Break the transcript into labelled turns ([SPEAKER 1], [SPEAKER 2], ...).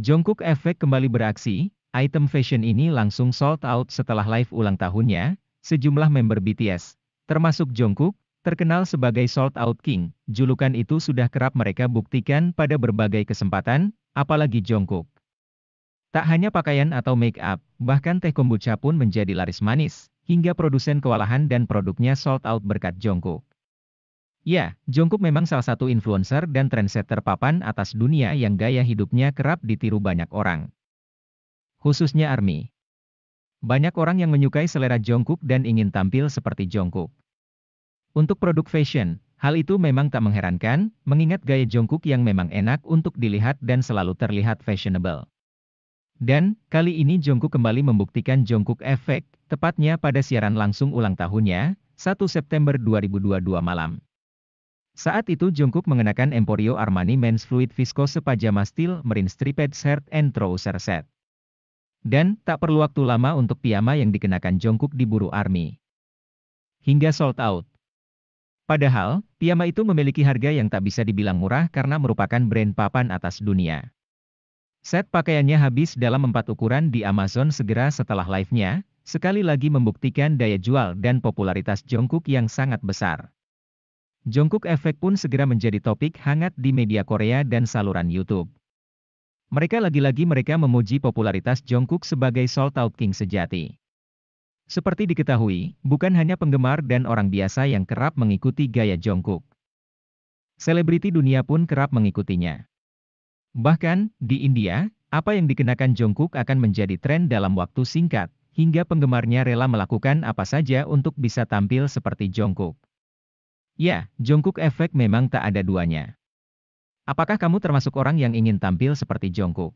[SPEAKER 1] Jongkook Efek kembali beraksi, item fashion ini langsung sold out setelah live ulang tahunnya, sejumlah member BTS, termasuk Jungkook, terkenal sebagai sold out king, julukan itu sudah kerap mereka buktikan pada berbagai kesempatan, apalagi Jungkook. Tak hanya pakaian atau make up, bahkan teh kombucha pun menjadi laris manis, hingga produsen kewalahan dan produknya sold out berkat Jungkook. Ya, Jongkook memang salah satu influencer dan trendsetter papan atas dunia yang gaya hidupnya kerap ditiru banyak orang. Khususnya ARMY. Banyak orang yang menyukai selera Jongkook dan ingin tampil seperti Jongkook. Untuk produk fashion, hal itu memang tak mengherankan, mengingat gaya Jongkook yang memang enak untuk dilihat dan selalu terlihat fashionable. Dan, kali ini Jongkook kembali membuktikan Jongkook Effect, tepatnya pada siaran langsung ulang tahunnya, 1 September 2022 malam. Saat itu Jungkook mengenakan Emporio Armani Men's Fluid Viscose Pajama Steel Marine Striped Shirt and Trouser Set. Dan, tak perlu waktu lama untuk piyama yang dikenakan Jungkook diburu ARMY. Hingga sold out. Padahal, piyama itu memiliki harga yang tak bisa dibilang murah karena merupakan brand papan atas dunia. Set pakaiannya habis dalam empat ukuran di Amazon segera setelah live-nya, sekali lagi membuktikan daya jual dan popularitas Jungkook yang sangat besar. Jongkuk Efek pun segera menjadi topik hangat di media Korea dan saluran YouTube. Mereka lagi-lagi mereka memuji popularitas Jongkuk sebagai Soul Out King sejati. Seperti diketahui, bukan hanya penggemar dan orang biasa yang kerap mengikuti gaya Jongkuk. Selebriti dunia pun kerap mengikutinya. Bahkan, di India, apa yang dikenakan Jongkuk akan menjadi tren dalam waktu singkat, hingga penggemarnya rela melakukan apa saja untuk bisa tampil seperti Jongkuk. Ya, Jungkook efek memang tak ada duanya. Apakah kamu termasuk orang yang ingin tampil seperti Jungkook?